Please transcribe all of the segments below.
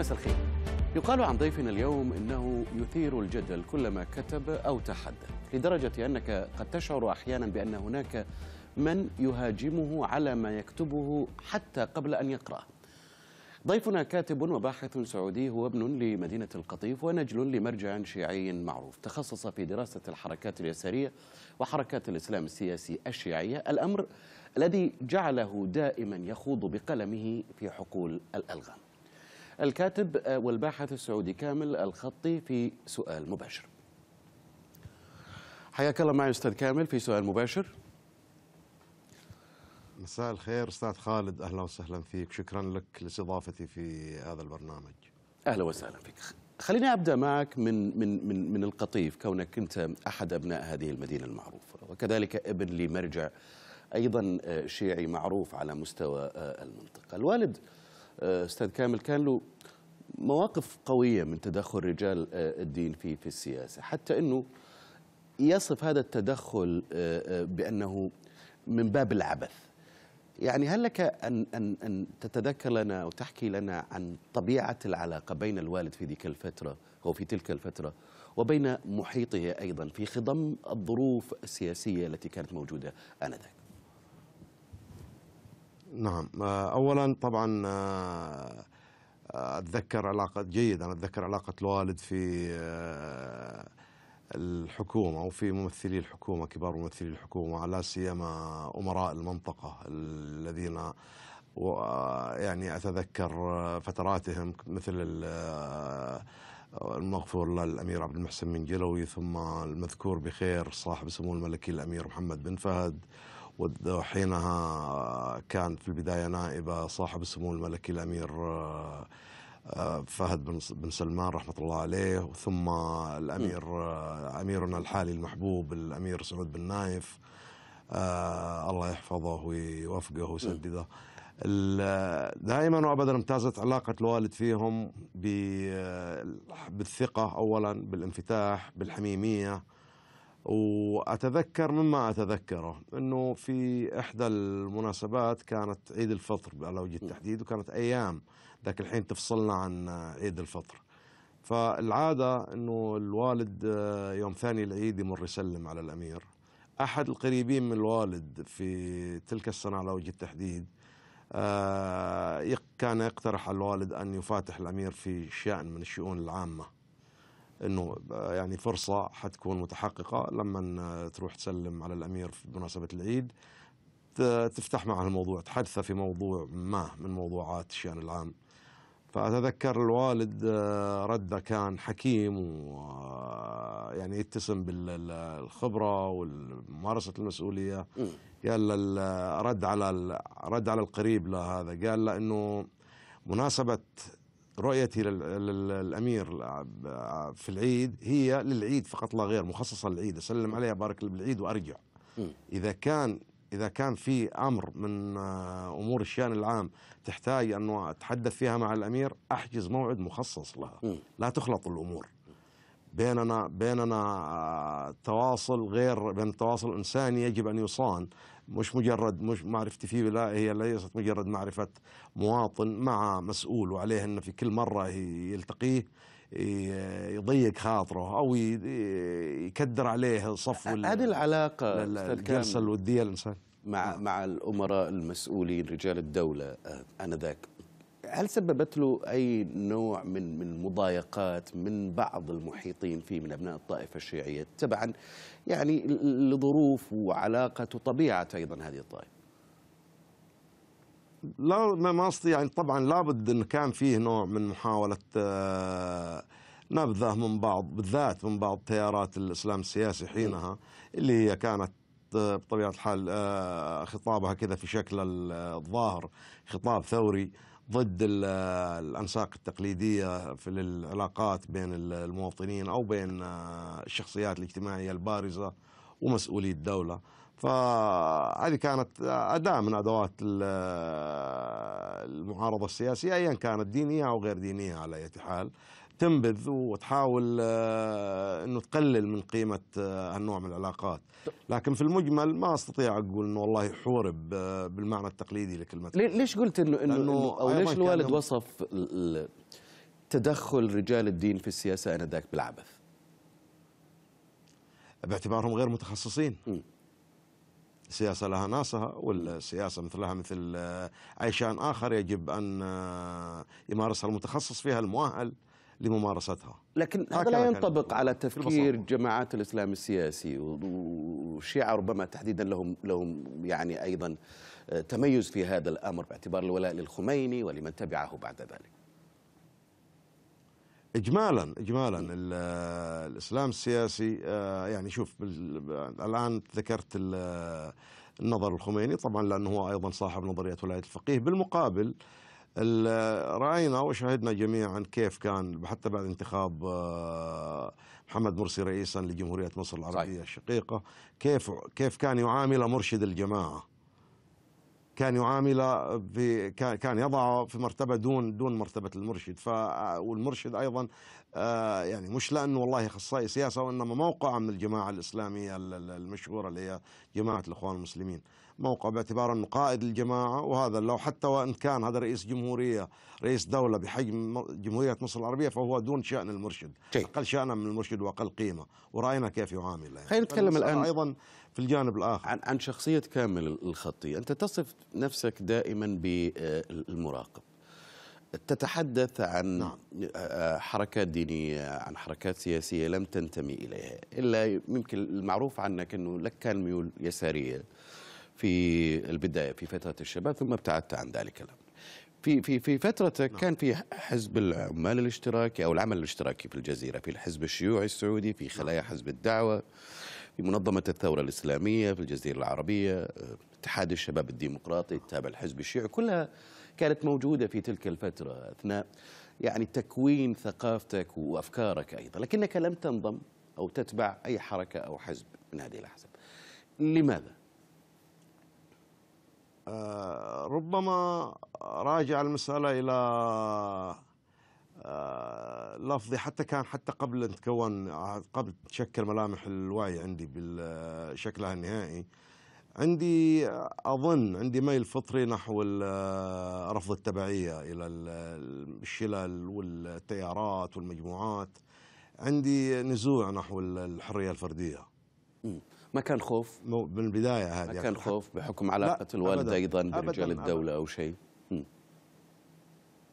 مساء الخير يقال عن ضيفنا اليوم انه يثير الجدل كلما كتب او تحدث لدرجه انك قد تشعر احيانا بان هناك من يهاجمه على ما يكتبه حتى قبل ان يقراه ضيفنا كاتب وباحث سعودي هو ابن لمدينة القطيف ونجل لمرجع شيعي معروف تخصص في دراسة الحركات اليسارية وحركات الإسلام السياسي الشيعية الأمر الذي جعله دائما يخوض بقلمه في حقول الألغام الكاتب آه، والباحث السعودي كامل الخطي في سؤال مباشر حياك الله معي أستاذ كامل في سؤال مباشر مساء الخير أستاذ خالد أهلا وسهلا فيك شكرا لك لاستضافتي في هذا البرنامج أهلا وسهلا فيك خليني ابدا معك من من من من القطيف كونك انت احد ابناء هذه المدينه المعروفه وكذلك ابن لمرجع ايضا آه، شيعي معروف على مستوى آه، المنطقه. الوالد آه، استاذ كامل كان له مواقف قويه من تدخل رجال آه، الدين في في السياسه حتى انه يصف هذا التدخل آه، بانه من باب العبث يعني هل لك ان ان ان تتذكر لنا او تحكي لنا عن طبيعه العلاقه بين الوالد في ذيك الفتره او في تلك الفتره وبين محيطه ايضا في خضم الظروف السياسيه التي كانت موجوده انذاك نعم آه، اولا طبعا آه، اتذكر علاقه انا اتذكر علاقه الوالد في آه، الحكومه وفي ممثلي الحكومه كبار ممثلي الحكومه لا سيما امراء المنطقه الذين يعني اتذكر فتراتهم مثل المغفور له الامير عبد المحسن من جلوي ثم المذكور بخير صاحب سمو الملكي الامير محمد بن فهد وحينها كان في البداية نائبة صاحب السمو الملكي الأمير آه، آه، فهد بن سلمان رحمة الله عليه ثم الأمير آه، أميرنا الحالي المحبوب الأمير سعود بن نايف الله يحفظه ويوفقه ويسدده دائما وابدا امتازت علاقه الوالد فيهم بالثقه اولا بالانفتاح بالحميميه واتذكر مما اتذكره انه في احدى المناسبات كانت عيد الفطر على وجه التحديد وكانت ايام ذاك الحين تفصلنا عن عيد الفطر فالعاده انه الوالد آه، يوم ثاني العيد يمر يسلم على الامير احد القريبين من الوالد في تلك السنه على وجه التحديد آه، كان يقترح على الوالد ان يفاتح الامير في شان من الشؤون العامه انه آه، يعني فرصه حتكون متحققه لما آه، تروح تسلم على الامير بمناسبه العيد تفتح معه الموضوع تحدثه في موضوع ما من موضوعات الشان العام فأتذكر الوالد آه، رده كان حكيم ويعني يتسم بالخبرة وممارسة المسؤولية قال رد على رد على القريب لهذا قال له أنه مناسبة رؤيتي للامير في العيد هي للعيد فقط لا غير مخصصه للعيد اسلم عليه بارك بالعيد وارجع اذا كان اذا كان في امر من آه، امور الشان العام تحتاج ان اتحدث فيها مع الامير احجز موعد مخصص لها لا تخلط الامور بيننا بيننا آه، تواصل غير بين التواصل الانساني يجب ان يصان مش مجرد مش معرفتي فيه لا هي ليست مجرد معرفة مواطن مع مسؤول وعليه أنه في كل مرة يلتقيه يضيق خاطره أو يكدر عليه صف هذه العلاقة الجلسة الودية الإنسان مع نعم. مع الأمراء المسؤولين رجال الدولة آه، آنذاك هل سببت له أي نوع من من مضايقات من بعض المحيطين فيه من أبناء الطائفة الشيعية تبعا يعني لظروف وعلاقة وطبيعة أيضا هذه الطائفة لا ما قصدي يعني طبعا لابد ان كان فيه نوع من محاوله آه، نبذه من بعض بالذات من بعض تيارات الاسلام السياسي حينها اللي هي كانت آه، بطبيعه الحال آه، خطابها كذا في شكل الظاهر خطاب ثوري ضد الانساق التقليديه في العلاقات بين المواطنين او بين آه، الشخصيات الاجتماعيه البارزه ومسؤولي الدوله فهذه كانت اداه من ادوات آه، المعارضه السياسيه ايا كانت دينيه او غير دينيه على اي حال تنبذ وتحاول آه، انه تقلل من قيمه آه، هالنوع من العلاقات لكن في المجمل ما استطيع اقول انه والله حورب آه، بالمعنى التقليدي لكلمه ليش قلت انه انه او ليش الوالد وصف تدخل رجال الدين في السياسه انذاك بالعبث باعتبارهم غير متخصصين السياسة لها ناسها والسياسة مثلها مثل أي شأن آخر يجب أن يمارسها المتخصص فيها المؤهل لممارستها لكن هذا لا ينطبق على تفكير جماعات الإسلام السياسي والشيعة ربما تحديدا لهم لهم يعني أيضا آه، تميز في هذا الأمر باعتبار الولاء للخميني ولمن تبعه بعد ذلك اجمالا اجمالا آه، الاسلام السياسي آه، يعني شوف الان ذكرت النظر الخميني طبعا لانه هو ايضا صاحب نظريه ولايه الفقيه بالمقابل راينا وشاهدنا جميعا كيف كان حتى بعد انتخاب آه، محمد مرسي رئيسا لجمهوريه مصر العربيه صحيح. الشقيقه كيف كيف كان يعامل مرشد الجماعه كان يعامل في كان يضعه في مرتبه دون دون مرتبه المرشد والمرشد ايضا آه، يعني مش لانه والله اخصائي سياسه وانما موقعه من الجماعه الاسلاميه المشهوره اللي هي جماعه الاخوان المسلمين، موقع باعتبار انه قائد الجماعه وهذا لو حتى وان كان هذا رئيس جمهوريه، رئيس دوله بحجم جمهوريه مصر العربيه فهو دون شان المرشد، جي. اقل شانا من المرشد واقل قيمه، وراينا كيف يعامل يعني. خلينا نتكلم الان ايضا في الجانب الاخر عن عن شخصيه كامل الخطي، انت تصف نفسك دائما بالمراقب. تتحدث عن نعم. آه، حركات دينية عن حركات سياسية لم تنتمي إليها إلا يمكن المعروف عنك أنه لك كان ميول يسارية في البداية في فترة الشباب ثم ابتعدت عن ذلك الأمر في في في فترتك نعم. كان في حزب العمال الاشتراكي او العمل الاشتراكي في الجزيره، في الحزب الشيوعي السعودي، في نعم. خلايا حزب الدعوه، في منظمه الثوره الاسلاميه في الجزيره العربيه، آه، اتحاد الشباب الديمقراطي، التابع الحزب الشيوعي، كلها كانت موجودة في تلك الفترة أثناء يعني تكوين ثقافتك وأفكارك أيضا لكنك لم تنضم أو تتبع أي حركة أو حزب من هذه الأحزاب لماذا؟ آه ربما راجع المسألة إلى آه لفظي حتى كان حتى قبل أن تكون قبل تشكل ملامح الوعي عندي بشكلها النهائي عندي اظن عندي ميل فطري نحو آه، رفض التبعيه الى آه، الشلل والتيارات والمجموعات عندي نزوع نحو الحريه الفرديه ما كان خوف من البدايه هذه ما يعني. كان خوف بحكم علاقه الوالده ايضا برجال الدوله او شيء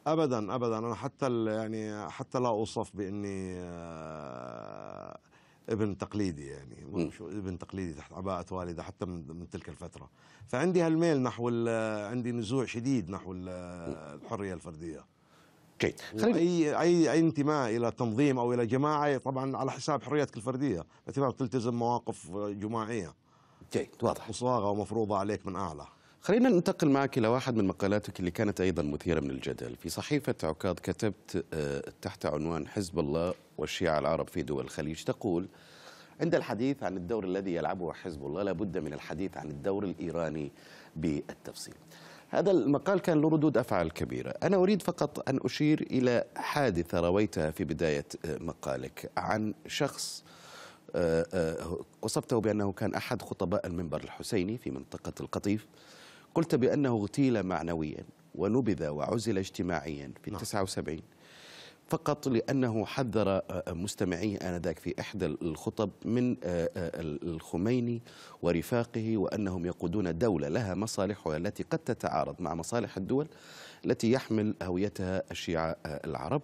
ابدا ابدا انا حتى يعني حتى لا اوصف باني آه، ابن تقليدي يعني ابن تقليدي تحت عباءة والده حتى من, من تلك الفترة فعندي هالميل نحو عندي نزوع شديد نحو الحرية الفردية جيد اي اي اي انتماء الى تنظيم او الى جماعه طبعا على حساب حريتك الفرديه باعتبار تلتزم مواقف جماعيه جيد واضح وصاغه ومفروضه عليك من اعلى خلينا ننتقل معك إلى واحد من مقالاتك اللي كانت أيضا مثيرة من الجدل في صحيفة عكاظ كتبت آه، تحت عنوان حزب الله والشيعة العرب في دول الخليج تقول عند الحديث عن الدور الذي يلعبه حزب الله لابد من الحديث عن الدور الإيراني بالتفصيل هذا المقال كان له ردود أفعال كبيرة أنا أريد فقط أن أشير إلى حادثة رويتها في بداية آه، مقالك عن شخص وصفته آه، بأنه كان أحد خطباء المنبر الحسيني في منطقة القطيف قلت بأنه اغتيل معنويا ونبذ وعزل اجتماعيا في نعم. 79 فقط لأنه حذر مستمعيه آنذاك في إحدى الخطب من آه، آه، الخميني ورفاقه وأنهم يقودون دولة لها مصالحها التي قد تتعارض مع مصالح الدول التي يحمل هويتها الشيعة آه، العرب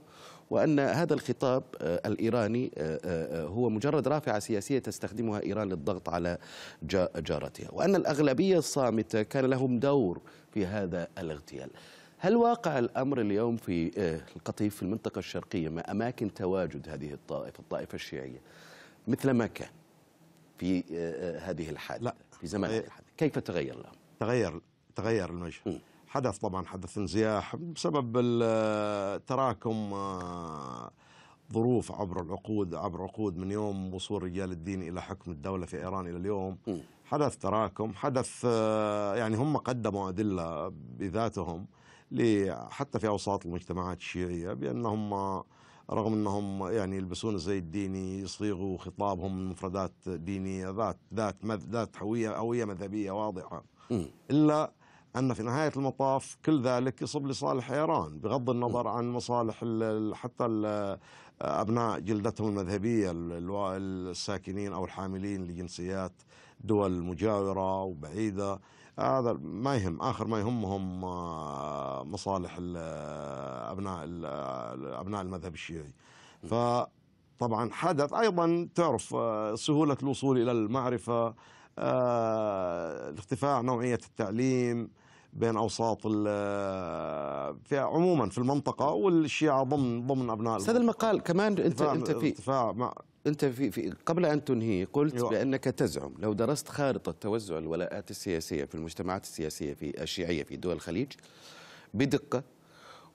وأن هذا الخطاب آه، الإيراني آه، آه، هو مجرد رافعة سياسية تستخدمها إيران للضغط على جارتها وأن الأغلبية الصامتة كان لهم دور في هذا الاغتيال هل واقع الأمر اليوم في القطيف في المنطقة الشرقية مع أماكن تواجد هذه الطائفة الطائفة الشيعية مثل ما كان في هذه الحادثة في زمان الحادثة كيف تغير الأمر؟ تغير تغير الوجه حدث طبعا حدث انزياح بسبب تراكم آه، ظروف عبر العقود عبر عقود من يوم وصول رجال الدين الى حكم الدوله في ايران الى اليوم حدث تراكم حدث آه، يعني هم قدموا ادله بذاتهم حتى في اوساط المجتمعات الشيعيه بانهم آه، رغم انهم يعني يلبسون الزي الديني يصيغوا خطابهم من مفردات دينيه ذات ذات ذات هويه هويه مذهبيه واضحه الا أن في نهاية المطاف كل ذلك يصب لصالح إيران بغض النظر عن مصالح حتى أبناء جلدتهم المذهبية الساكنين أو الحاملين لجنسيات دول مجاورة وبعيدة هذا ما يهم آخر ما يهمهم آه، مصالح أبناء أبناء المذهب الشيعي فطبعا حدث أيضا تعرف آه، سهولة الوصول إلى المعرفة آه، ارتفاع نوعية التعليم بين اوساط في عموما في المنطقه والشيعه ضمن ضمن ابناء استاذ المقال كمان انت انت في مع انت في, في قبل ان تنهي قلت يوه. بانك تزعم لو درست خارطه توزع الولاءات السياسيه في المجتمعات السياسيه في الشيعيه في دول الخليج بدقه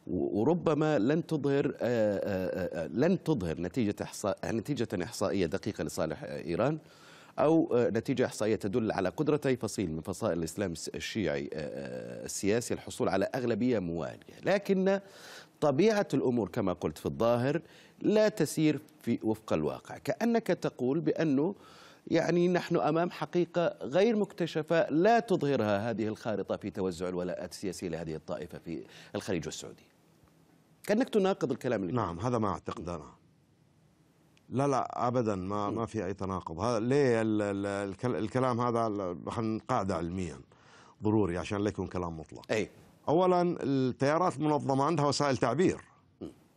وربما لن تظهر آآ آآ لن تظهر نتيجه احصاء نتيجه احصائيه دقيقه لصالح ايران أو آه، نتيجة إحصائية تدل على قدرتي فصيل من فصائل الإسلام الشيعي آه، آه، السياسي الحصول على أغلبية موالية لكن طبيعة الأمور كما قلت في الظاهر لا تسير في وفق الواقع كأنك تقول بأنه يعني نحن أمام حقيقة غير مكتشفة لا تظهرها هذه الخارطة في توزع الولاءات السياسية لهذه الطائفة في الخليج والسعودية كأنك تناقض الكلام اللي نعم هذا ما أعتقد أنا لا لا ابدا ما ما في اي تناقض هذا ليه الكلام هذا خلينا قاعده علميا ضروري عشان لا يكون كلام مطلق اي اولا التيارات المنظمه عندها وسائل تعبير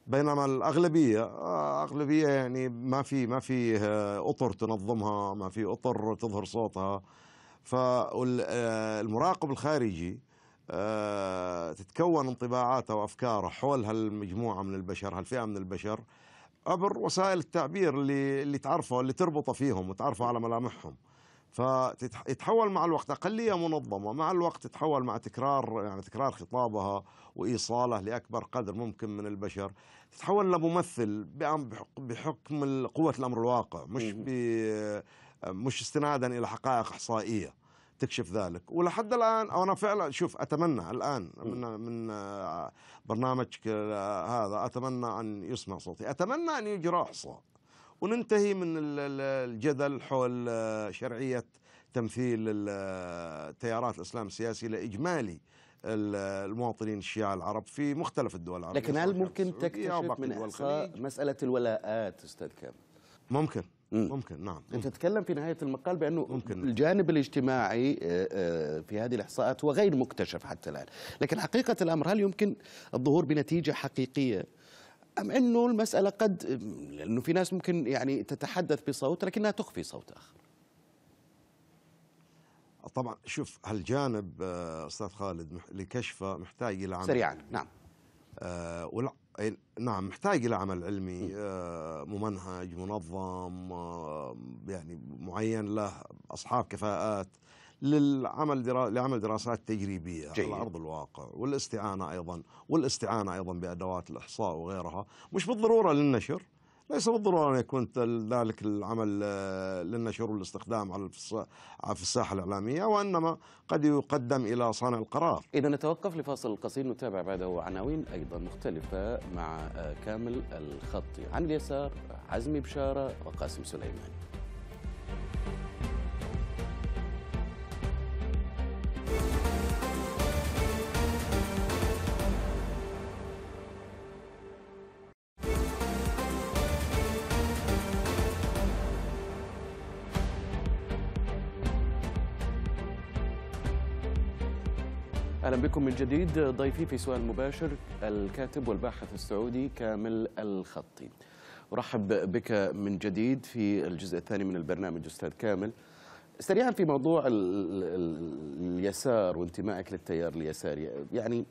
بينما الاغلبيه آه، اغلبيه يعني ما في ما في آه، اطر تنظمها ما في اطر تظهر صوتها فالمراقب آه، الخارجي تتكون انطباعاته وافكاره حول هالمجموعه من البشر هالفئه من البشر عبر وسائل التعبير اللي اللي تعرفه اللي تربطه فيهم وتعرفه على ملامحهم فيتحول مع الوقت أقلية منظمة مع الوقت تتحول مع تكرار يعني تكرار خطابها وإيصاله لأكبر قدر ممكن من البشر تتحول لممثل بحكم قوة الأمر الواقع مش مش استنادا إلى حقائق إحصائية تكشف ذلك ولحد الان انا فعلا شوف اتمنى الان من من برنامجك هذا اتمنى ان يسمع صوتي اتمنى ان يجرى احصاء وننتهي من الجدل حول شرعيه تمثيل التيارات الاسلام السياسي لاجمالي المواطنين الشيعة العرب في مختلف الدول العربية لكن هل ممكن تكتشف من إحصاء مسألة الولاءات أستاذ كامل؟ ممكن ممكن نعم ممكن. انت تتكلم في نهايه المقال بانه ممكن. نعم. الجانب الاجتماعي آه، آه، في هذه الاحصاءات هو غير مكتشف حتى الان لكن حقيقه الامر هل يمكن الظهور بنتيجه حقيقيه ام انه المساله قد لانه في ناس ممكن يعني تتحدث بصوت لكنها تخفي صوت اخر طبعا شوف هالجانب آه، استاذ خالد لكشفه محتاج الى عمل سريعا نعم آه نعم محتاج إلى عمل علمي آه، ممنهج منظم آه، يعني معين له أصحاب كفاءات للعمل درا... لعمل دراسات تجريبيه جيد. على ارض الواقع والاستعانه ايضا والاستعانه ايضا بادوات الاحصاء وغيرها مش بالضروره للنشر ليس بالضرورة أن يكون ذلك العمل آه، للنشر والاستخدام على في الساحة الإعلامية وإنما قد يقدم إلى صانع القرار إذا نتوقف لفاصل قصير نتابع بعده عناوين أيضا مختلفة مع آه، كامل الخطي عن اليسار عزمي بشارة وقاسم سليماني بكم من جديد ضيفي في سؤال مباشر الكاتب والباحث السعودي كامل الخطي أرحب بك من جديد في الجزء الثاني من البرنامج أستاذ كامل سريعا في موضوع اليسار وانتمائك للتيار اليساري يعني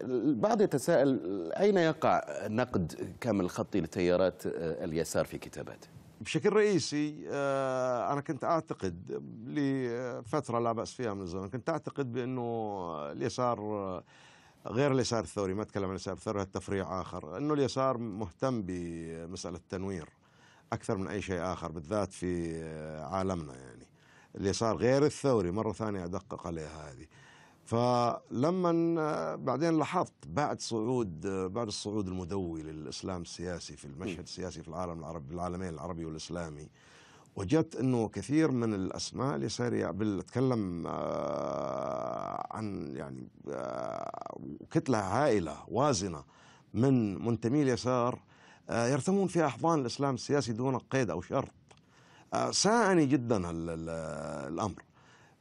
البعض يتساءل أين يقع نقد كامل الخطي لتيارات اليسار في كتاباته بشكل رئيسي آه، أنا كنت أعتقد لفترة لا بأس فيها من الزمن كنت أعتقد بأنه اليسار آه، غير اليسار الثوري ما أتكلم عن اليسار الثوري التفريع آخر أنه اليسار مهتم بمسألة التنوير أكثر من أي شيء آخر بالذات في آه، عالمنا يعني اليسار غير الثوري مرة ثانية أدقق عليها هذه فلما آه، بعدين لاحظت بعد صعود آه، بعد الصعود المدوي للاسلام السياسي في المشهد السياسي في العالم العربي العالمين العربي والاسلامي وجدت انه كثير من الاسماء اللي صار بتكلم آه، عن يعني كتله هائله وازنه من منتمي اليسار يرتمون في احضان الاسلام السياسي دون قيد او شرط ساءني جدا الامر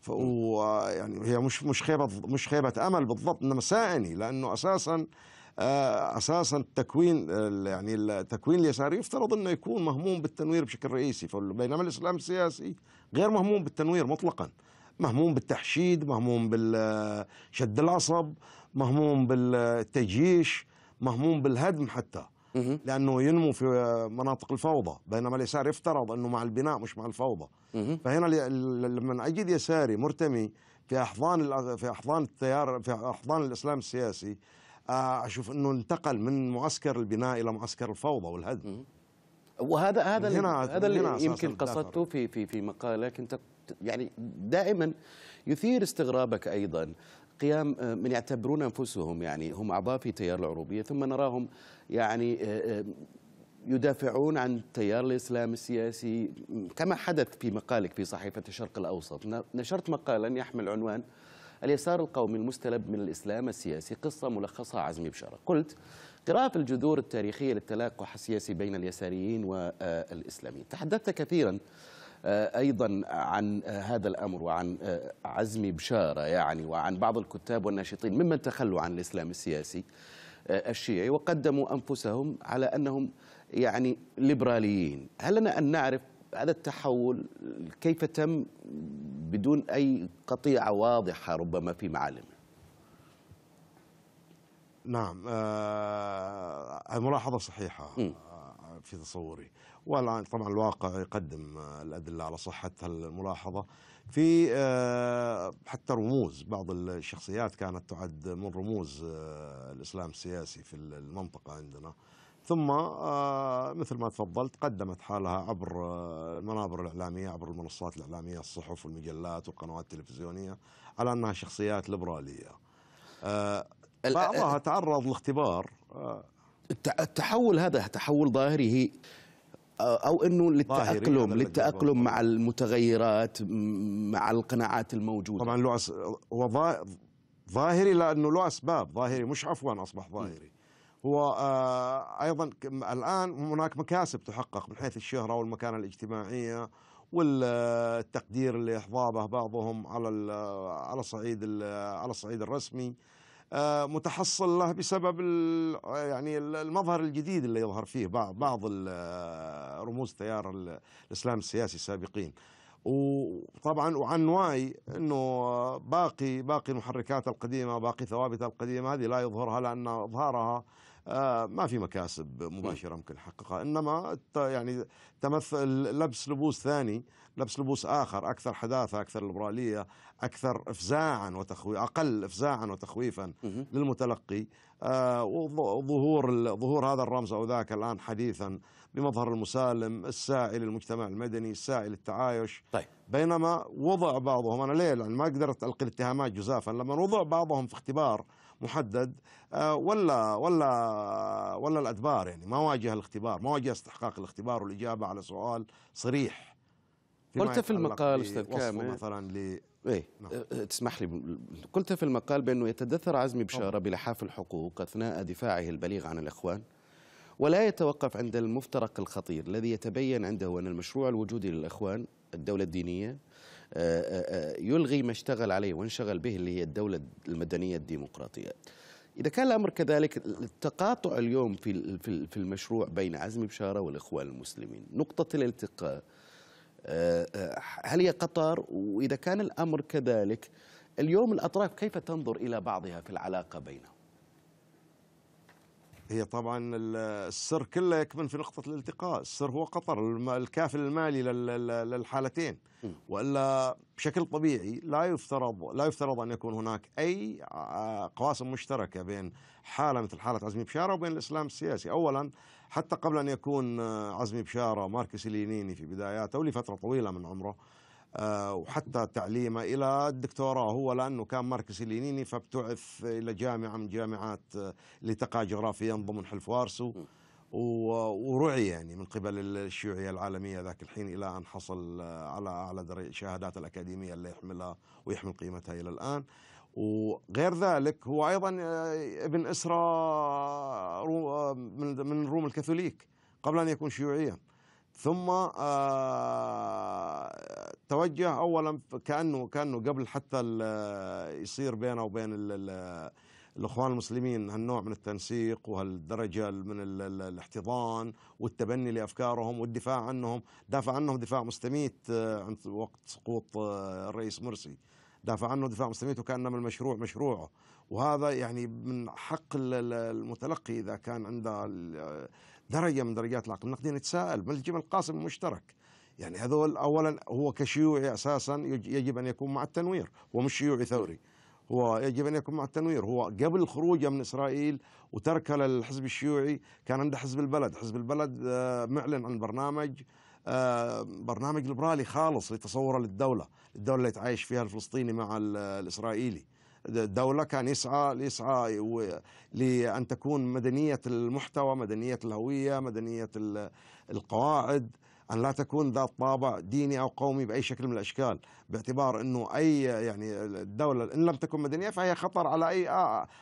ويعني هي مش مش خيبه مش خيبه امل بالضبط انما سائني لانه اساسا آه، اساسا التكوين يعني التكوين اليساري يفترض انه يكون مهموم بالتنوير بشكل رئيسي بينما الاسلام السياسي غير مهموم بالتنوير مطلقا مهموم بالتحشيد مهموم بالشد العصب مهموم بالتجيش مهموم بالهدم حتى لانه ينمو في آه، مناطق الفوضى بينما اليسار يفترض انه مع البناء مش مع الفوضى فهنا لما اجد يساري مرتمي في احضان في احضان التيار في احضان الاسلام السياسي آه، اشوف انه انتقل من معسكر البناء الى معسكر الفوضى والهدم وهذا هذا هنا هذا اللي يمكن قصدته في في في مقالك انت يعني دائما يثير استغرابك ايضا قيام آه، من يعتبرون انفسهم يعني هم اعضاء في تيار العروبيه ثم نراهم يعني آه، آه، يدافعون عن تيار الاسلام السياسي كما حدث في مقالك في صحيفه الشرق الاوسط نشرت مقالا يحمل عنوان اليسار القومي المستلب من الاسلام السياسي قصه ملخصها عزمي بشاره قلت قراءة الجذور التاريخية للتلاقح السياسي بين اليساريين والإسلاميين تحدثت كثيرا آه، أيضا عن آه، هذا الأمر وعن آه، عزمي بشارة يعني وعن بعض الكتاب والناشطين ممن تخلوا عن الإسلام السياسي الشيعي وقدموا أنفسهم على أنهم يعني ليبراليين هل لنا أن نعرف هذا التحول كيف تم بدون أي قطيعة واضحة ربما في معالمه نعم الملاحظة صحيحة م. في تصوري والآن طبعا الواقع يقدم آه، الأدلة على صحة الملاحظة في آه، حتى رموز بعض الشخصيات كانت تعد من رموز آه، الإسلام السياسي في المنطقة عندنا ثم مثل ما تفضلت قدمت حالها عبر المنابر الإعلامية عبر المنصات الإعلامية الصحف والمجلات والقنوات التلفزيونية على أنها شخصيات ليبرالية بعضها تعرض لاختبار التحول هذا تحول ظاهري او انه للتاقلم للتاقلم مع المتغيرات مع القناعات الموجوده طبعا له أس... هو ظاهري لانه له اسباب ظاهري مش عفوا اصبح ظاهري هو آه ايضا الان هناك مكاسب تحقق من حيث الشهره والمكانه الاجتماعيه والتقدير اللي به بعضهم على على الصعيد على الصعيد الرسمي آه، متحصل له بسبب آه، يعني المظهر الجديد اللي يظهر فيه بعض آه، رموز تيار الاسلام السياسي السابقين وطبعا وعن واي انه باقي باقي المحركات القديمه باقي ثوابت القديمه هذه لا يظهرها لان اظهارها آه، ما في مكاسب مباشره ممكن يحققها انما يعني تمثل لبس لبوس ثاني لبس لبوس اخر اكثر حداثه اكثر ليبراليه اكثر افزاعا وتخويفا اقل افزاعا وتخويفا للمتلقي آه، وظهور ظهور هذا الرمز او ذاك الان حديثا بمظهر المسالم السائل للمجتمع المدني السائل للتعايش طيب. بينما وضع بعضهم أنا ليه لأن ما قدرت ألقي الاتهامات جزافا لما وضع بعضهم في اختبار محدد آه، ولا ولا ولا الأدبار يعني ما واجه الاختبار ما واجه استحقاق الاختبار والإجابة على سؤال صريح قلت في المقال استاذ كامل مثلا ل إيه؟ نعم. أه، أه، تسمح لي قلت في المقال بانه يتدثر عزمي بشاره بلحاف الحقوق اثناء دفاعه البليغ عن الاخوان ولا يتوقف عند المفترق الخطير الذي يتبين عنده أن المشروع الوجودي للإخوان الدولة الدينية آه، آه، آه، يلغي ما اشتغل عليه وانشغل به اللي هي الدولة المدنية الديمقراطية إذا كان الأمر كذلك التقاطع اليوم في في المشروع بين عزمي بشارة والإخوان المسلمين نقطة الالتقاء هل هي قطر وإذا كان الأمر كذلك اليوم الأطراف كيف تنظر إلى بعضها في العلاقة بينهم هي طبعا السر كله يكمن في نقطة الالتقاء السر هو قطر الكافل المالي للحالتين وإلا بشكل طبيعي لا يفترض لا يفترض أن يكون هناك أي آه، قواسم مشتركة بين حالة مثل حالة عزمي بشارة وبين الإسلام السياسي أولا حتى قبل أن يكون آه، عزمي بشارة ماركسي لينيني في بداياته ولفتره طويلة من عمره آه، وحتى تعليمه الى الدكتوراه هو لانه كان مركزي لينيني فابتعث الى جامعه من جامعات آه، لتقى جغرافيا ضمن حلف وارسو ورعي يعني من قبل الشيوعيه العالميه ذاك الحين الى ان حصل آه، على اعلى شهادات الاكاديميه اللي يحملها ويحمل قيمتها الى الان وغير ذلك هو ايضا ابن اسره من الروم الكاثوليك قبل ان يكون شيوعيا ثم آه، توجه اولا كانه كانه قبل حتى يصير بينه وبين الاخوان المسلمين هالنوع من التنسيق وهالدرجه من الاحتضان والتبني لافكارهم والدفاع عنهم، دافع عنهم دفاع مستميت آه، عند وقت سقوط آه، الرئيس مرسي، دافع عنه دفاع مستميت وكانما المشروع مشروعه، وهذا يعني من حق المتلقي اذا كان عنده درجه من درجات العقل النقدي نتساءل ما الجمل القاسم المشترك يعني هذول اولا هو كشيوعي اساسا يجب ان يكون مع التنوير هو مش شيوعي ثوري هو يجب ان يكون مع التنوير هو قبل خروجه من اسرائيل وتركه للحزب الشيوعي كان عنده حزب البلد حزب البلد آه، معلن عن برنامج آه، برنامج ليبرالي خالص لتصوره للدوله الدوله اللي يتعايش فيها الفلسطيني مع الاسرائيلي دولة كان يسعى يسعى لأن تكون مدنية المحتوى مدنية الهوية مدنية القواعد أن لا تكون ذات طابع ديني أو قومي بأي شكل من الأشكال باعتبار أنه أي يعني الدولة إن لم تكن مدنية فهي خطر على أي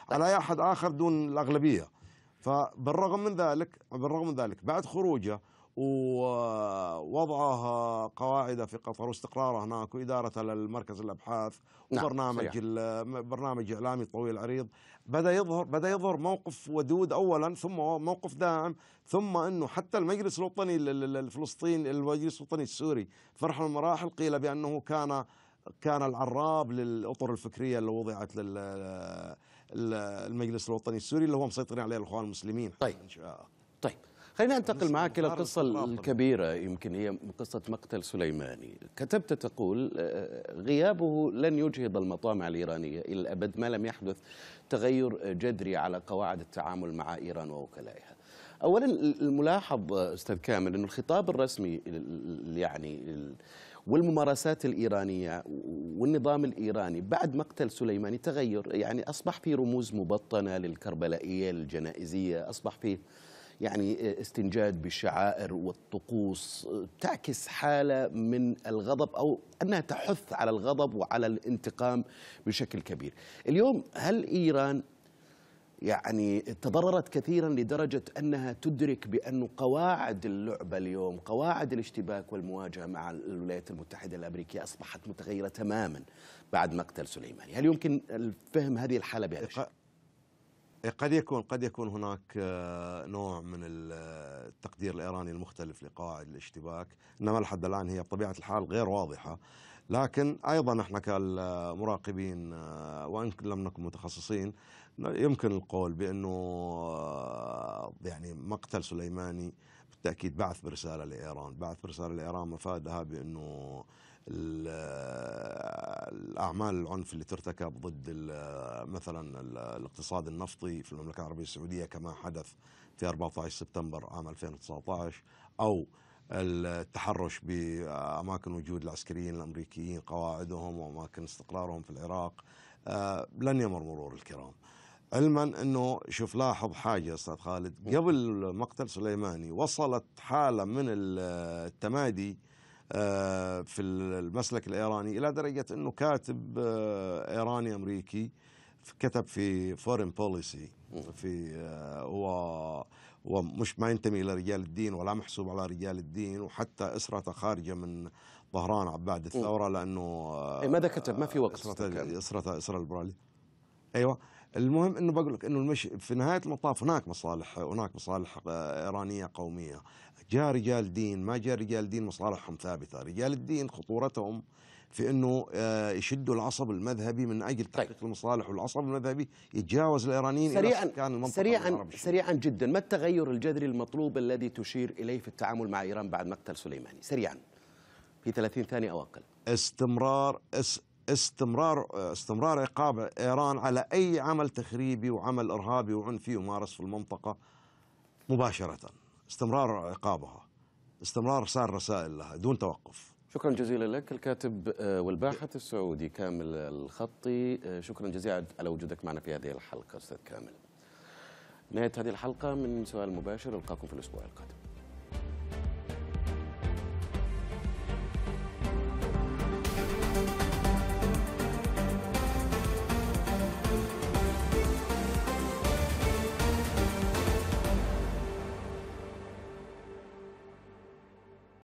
على أي أحد آخر دون الأغلبية فبالرغم من ذلك بالرغم من ذلك بعد خروجه ووضعها قواعده في قطر واستقرارها هناك وإدارة للمركز الابحاث نعم، وبرنامج نعم برنامج اعلامي طويل عريض بدا يظهر بدا يظهر موقف ودود اولا ثم موقف داعم ثم انه حتى المجلس الوطني الفلسطيني المجلس الوطني السوري في مرحله من المراحل قيل بانه كان كان العراب للاطر الفكريه اللي وضعت للمجلس الوطني السوري اللي هو مسيطرين عليه الاخوان المسلمين طيب ان شاء الله طيب خلينا أنتقل معك إلى القصة الكبيرة يمكن هي قصة مقتل سليماني كتبت تقول آه، غيابه لن يجهض المطامع الإيرانية إلى الأبد ما لم يحدث تغير جذري على قواعد التعامل مع إيران ووكلائها اولا الملاحظ استاذ كامل انه الخطاب الرسمي يعني والممارسات الايرانيه والنظام الايراني بعد مقتل سليماني تغير يعني اصبح في رموز مبطنه للكربلائيه للجنائزيه اصبح فيه يعني استنجاد بالشعائر والطقوس تعكس حالة من الغضب أو أنها تحث على الغضب وعلى الانتقام بشكل كبير اليوم هل إيران يعني تضررت كثيرا لدرجة أنها تدرك بأن قواعد اللعبة اليوم قواعد الاشتباك والمواجهة مع الولايات المتحدة الأمريكية أصبحت متغيرة تماما بعد مقتل سليماني هل يمكن فهم هذه الحالة بهذا الشكل؟ قد يكون قد يكون هناك آه، نوع من آه، التقدير الايراني المختلف لقواعد الاشتباك، انما لحد الان هي بطبيعه الحال غير واضحه، لكن ايضا احنا كمراقبين آه، وان لم نكن متخصصين يمكن القول بانه يعني مقتل سليماني بالتاكيد بعث برساله لايران، بعث برساله لايران مفادها بانه الاعمال العنف اللي ترتكب ضد مثلا الاقتصاد النفطي في المملكه العربيه السعوديه كما حدث في 14 سبتمبر عام 2019 او التحرش باماكن وجود العسكريين الامريكيين قواعدهم واماكن استقرارهم في العراق آه، لن يمر مرور الكرام. علما انه شوف لاحظ حاجه استاذ خالد قبل مقتل سليماني وصلت حاله من التمادي آه، في المسلك الإيراني إلى درجة أنه كاتب آه، إيراني أمريكي كتب في فورين بوليسي في آه، هو ومش ما ينتمي الى رجال الدين ولا محسوب على رجال الدين وحتى اسرته خارجه من طهران بعد الثوره لانه إيه، ماذا كتب ما في وقت اسرته اسرته اسره البرالي ايوه المهم انه بقول لك انه المش في نهايه المطاف هناك مصالح هناك مصالح ايرانيه قوميه جاء رجال دين ما جاء رجال دين مصالحهم ثابته، رجال الدين خطورتهم في انه آه، يشدوا العصب المذهبي من اجل طيب. تحقيق طيب. المصالح والعصب المذهبي يتجاوز الايرانيين سريعا المنطقة سريعا سريعا جدا، ما التغير الجذري المطلوب الذي تشير اليه في التعامل مع ايران بعد مقتل سليماني؟ سريعا في 30 ثانيه او اقل استمرار اس استمرار استمرار عقاب ايران على اي عمل تخريبي وعمل ارهابي وعنفي يمارس في المنطقه مباشره استمرار عقابها استمرار ارسال رسائل لها دون توقف شكرا جزيلا لك الكاتب آه، والباحث السعودي كامل الخطي آه، شكرا جزيلا على وجودك معنا في هذه الحلقه استاذ كامل نهايه هذه الحلقه من سؤال مباشر القاكم في الاسبوع القادم